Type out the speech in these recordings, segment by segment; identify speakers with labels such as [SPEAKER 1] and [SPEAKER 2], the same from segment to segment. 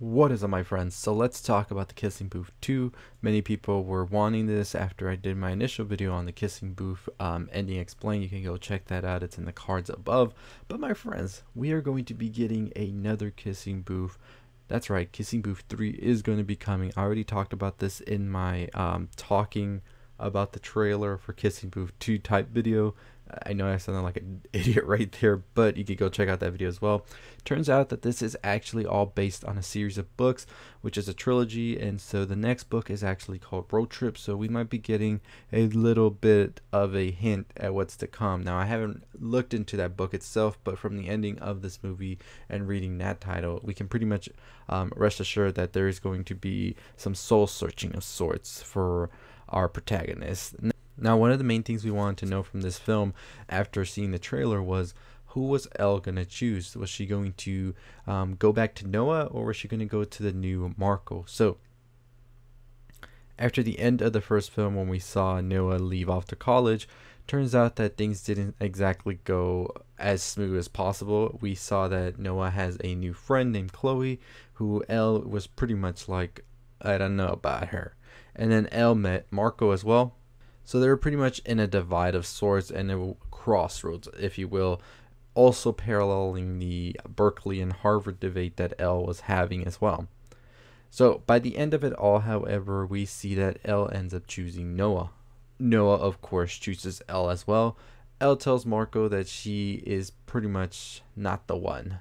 [SPEAKER 1] What is up my friends? So let's talk about the Kissing Booth 2. Many people were wanting this after I did my initial video on the Kissing Booth um, ending explained. You can go check that out. It's in the cards above. But my friends, we are going to be getting another Kissing Booth. That's right, Kissing Booth 3 is going to be coming. I already talked about this in my um, talking about the trailer for Kissing Booth 2 type video. I know I sounded like an idiot right there, but you could go check out that video as well. Turns out that this is actually all based on a series of books, which is a trilogy, and so the next book is actually called Road Trip, so we might be getting a little bit of a hint at what's to come. Now, I haven't looked into that book itself, but from the ending of this movie and reading that title, we can pretty much um, rest assured that there is going to be some soul searching of sorts for our protagonist. Now, one of the main things we wanted to know from this film after seeing the trailer was who was Elle going to choose? Was she going to um, go back to Noah or was she going to go to the new Marco? So, after the end of the first film, when we saw Noah leave off to college, turns out that things didn't exactly go as smooth as possible. We saw that Noah has a new friend named Chloe, who Elle was pretty much like, I don't know about her. And then Elle met Marco as well, so they are pretty much in a divide of sorts and a crossroads, if you will, also paralleling the Berkeley and Harvard debate that L was having as well. So by the end of it all, however, we see that L ends up choosing Noah. Noah, of course, chooses L as well. L tells Marco that she is pretty much not the one.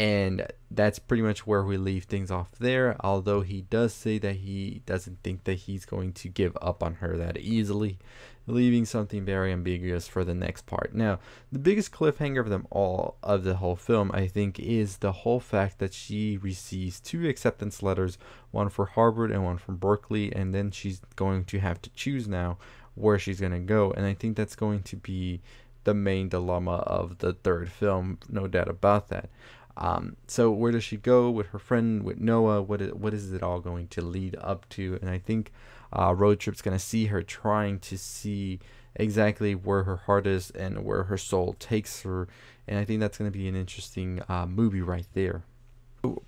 [SPEAKER 1] And that's pretty much where we leave things off there. Although he does say that he doesn't think that he's going to give up on her that easily, leaving something very ambiguous for the next part. Now, the biggest cliffhanger of them all of the whole film, I think, is the whole fact that she receives two acceptance letters one for Harvard and one from Berkeley, and then she's going to have to choose now where she's going to go. And I think that's going to be the main dilemma of the third film, no doubt about that. Um, so where does she go with her friend, with Noah? What is, what is it all going to lead up to? And I think uh, Road Trip's going to see her trying to see exactly where her heart is and where her soul takes her. And I think that's going to be an interesting uh, movie right there.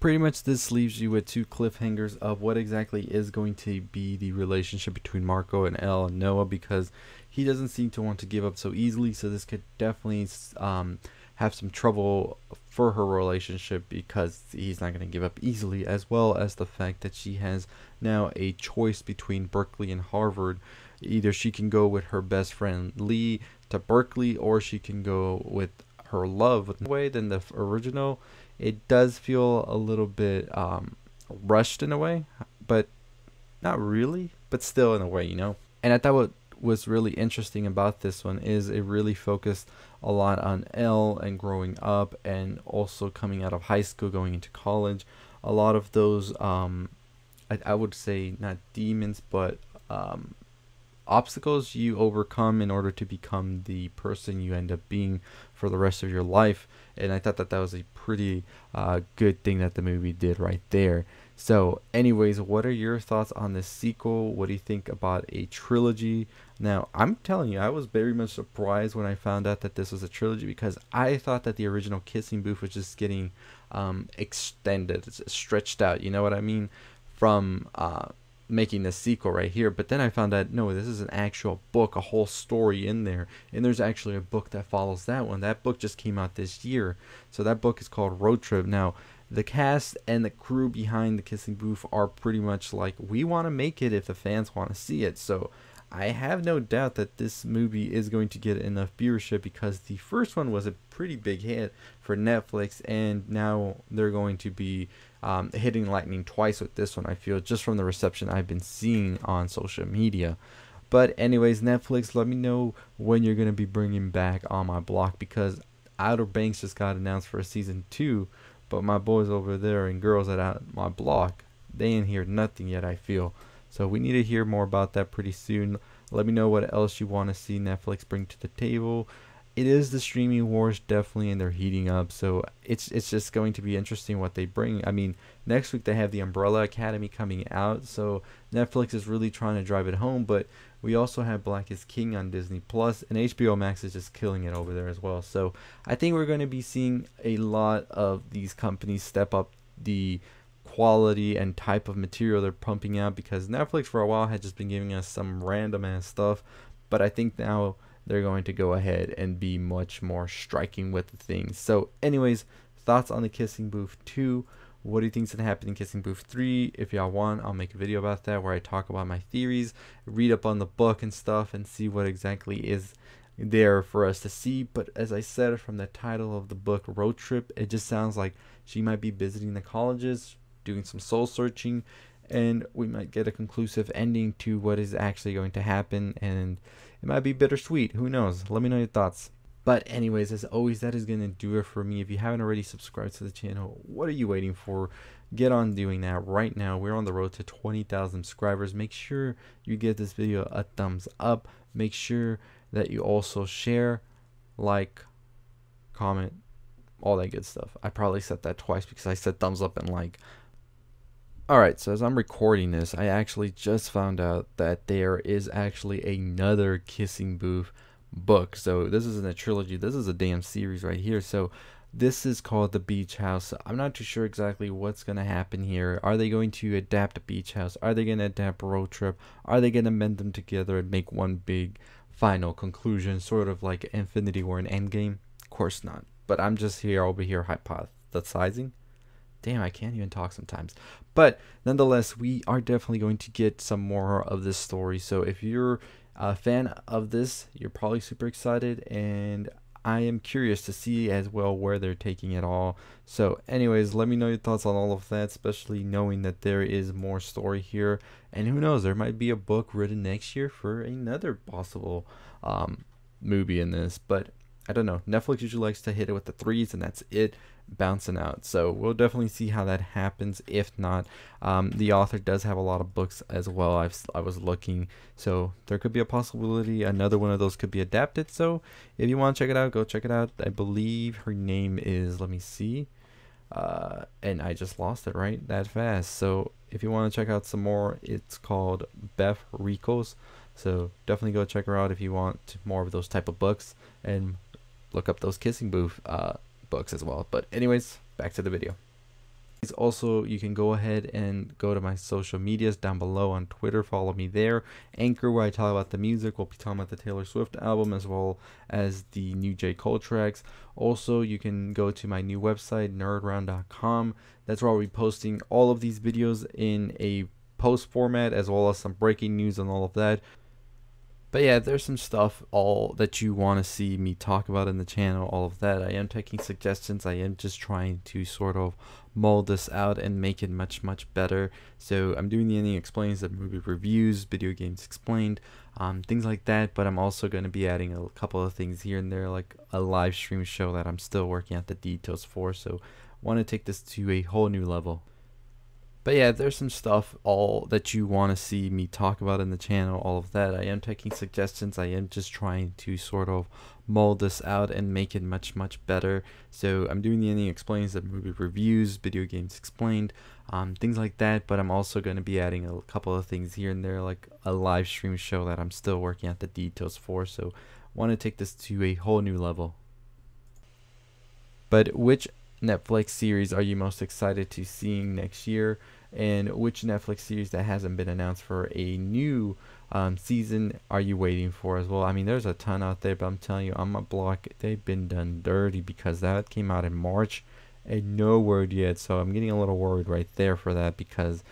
[SPEAKER 1] Pretty much this leaves you with two cliffhangers of what exactly is going to be the relationship between Marco and Elle and Noah because he doesn't seem to want to give up so easily. So this could definitely... Um, have some trouble for her relationship because he's not going to give up easily, as well as the fact that she has now a choice between Berkeley and Harvard. Either she can go with her best friend Lee to Berkeley, or she can go with her love way than the original. It does feel a little bit um, rushed in a way, but not really, but still in a way, you know. And I thought what was really interesting about this one is it really focused a lot on L and growing up and also coming out of high school, going into college. A lot of those, um, I, I would say, not demons, but um, obstacles you overcome in order to become the person you end up being for the rest of your life. And I thought that that was a pretty uh, good thing that the movie did right there. So, anyways, what are your thoughts on this sequel? What do you think about a trilogy? Now, I'm telling you, I was very much surprised when I found out that this was a trilogy because I thought that the original Kissing Booth was just getting um, extended, stretched out. You know what I mean? From uh, making this sequel right here. But then I found out no, this is an actual book, a whole story in there, and there's actually a book that follows that one. That book just came out this year, so that book is called Road Trip. Now the cast and the crew behind the Kissing Booth are pretty much like, we want to make it if the fans want to see it. So I have no doubt that this movie is going to get enough viewership because the first one was a pretty big hit for Netflix, and now they're going to be um, hitting lightning twice with this one, I feel, just from the reception I've been seeing on social media. But, anyways, Netflix, let me know when you're going to be bringing back on my block because Outer Banks just got announced for a season two, but my boys over there and girls at my block, they ain't hear nothing yet, I feel. So we need to hear more about that pretty soon. Let me know what else you want to see Netflix bring to the table it is the streaming wars definitely and they're heating up so it's it's just going to be interesting what they bring i mean next week they have the umbrella academy coming out so netflix is really trying to drive it home but we also have black is king on disney plus and hbo max is just killing it over there as well so i think we're going to be seeing a lot of these companies step up the quality and type of material they're pumping out because netflix for a while had just been giving us some random ass stuff but i think now they're going to go ahead and be much more striking with the things. So anyways, thoughts on the Kissing Booth 2. What do you think's gonna happen in Kissing Booth 3? If y'all want, I'll make a video about that where I talk about my theories, read up on the book and stuff, and see what exactly is there for us to see. But as I said from the title of the book, Road Trip, it just sounds like she might be visiting the colleges, doing some soul searching, and we might get a conclusive ending to what is actually going to happen. And it might be bittersweet. Who knows? Let me know your thoughts. But anyways, as always, that is going to do it for me. If you haven't already subscribed to the channel, what are you waiting for? Get on doing that right now. We're on the road to 20,000 subscribers. Make sure you give this video a thumbs up. Make sure that you also share, like, comment, all that good stuff. I probably said that twice because I said thumbs up and like. Alright, so as I'm recording this, I actually just found out that there is actually another Kissing Booth book. So this isn't a trilogy, this is a damn series right here. So this is called The Beach House. I'm not too sure exactly what's going to happen here. Are they going to adapt Beach House? Are they going to adapt Road Trip? Are they going to mend them together and make one big final conclusion, sort of like Infinity War and Endgame? Of course not. But I'm just here over here hypothesizing. Damn, I can't even talk sometimes. But nonetheless, we are definitely going to get some more of this story. So if you're a fan of this, you're probably super excited and I am curious to see as well where they're taking it all. So anyways, let me know your thoughts on all of that, especially knowing that there is more story here. And who knows, there might be a book written next year for another possible um, movie in this. But I don't know. Netflix usually likes to hit it with the threes, and that's it bouncing out. So we'll definitely see how that happens. If not, um, the author does have a lot of books as well. I've, I was looking, so there could be a possibility another one of those could be adapted. So if you want to check it out, go check it out. I believe her name is. Let me see. Uh, and I just lost it right that fast. So if you want to check out some more, it's called Beth Ricos. So definitely go check her out if you want more of those type of books and look up those kissing booth uh, books as well. But anyways, back to the video. also, you can go ahead and go to my social medias down below on Twitter. Follow me there. Anchor, where I talk about the music. We'll be talking about the Taylor Swift album as well as the new J. Cole tracks. Also, you can go to my new website, nerdround.com. That's where I'll be posting all of these videos in a post format as well as some breaking news and all of that. But yeah, there's some stuff all that you want to see me talk about in the channel, all of that. I am taking suggestions. I am just trying to sort of mold this out and make it much, much better. So I'm doing the ending explains, the movie reviews, video games explained, um, things like that. But I'm also going to be adding a couple of things here and there, like a live stream show that I'm still working out the details for. So want to take this to a whole new level. But yeah, there's some stuff all that you want to see me talk about in the channel, all of that. I am taking suggestions. I am just trying to sort of mold this out and make it much, much better. So I'm doing the ending explains, the movie reviews, video games explained, um, things like that. But I'm also going to be adding a couple of things here and there, like a live stream show that I'm still working out the details for. So want to take this to a whole new level. But which Netflix series are you most excited to seeing next year? And which Netflix series that hasn't been announced for a new um, season are you waiting for as well? I mean, there's a ton out there, but I'm telling you, on my block, they've been done dirty because that came out in March and no word yet. So I'm getting a little worried right there for that because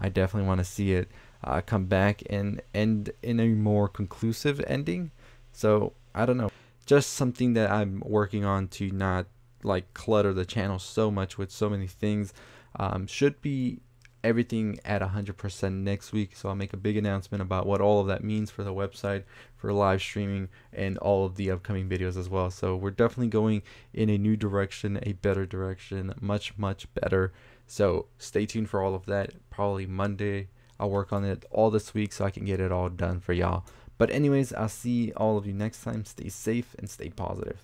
[SPEAKER 1] I definitely want to see it uh, come back and end in a more conclusive ending. So I don't know, just something that I'm working on to not like clutter the channel so much with so many things. Um, should be everything at 100% next week. So I'll make a big announcement about what all of that means for the website, for live streaming, and all of the upcoming videos as well. So we're definitely going in a new direction, a better direction, much, much better. So stay tuned for all of that. Probably Monday. I'll work on it all this week so I can get it all done for y'all. But, anyways, I'll see all of you next time. Stay safe and stay positive.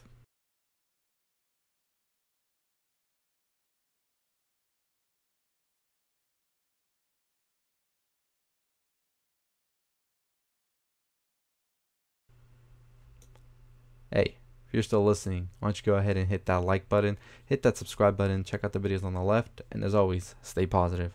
[SPEAKER 1] hey, if you're still listening, why don't you go ahead and hit that like button, hit that subscribe button, check out the videos on the left, and as always, stay positive.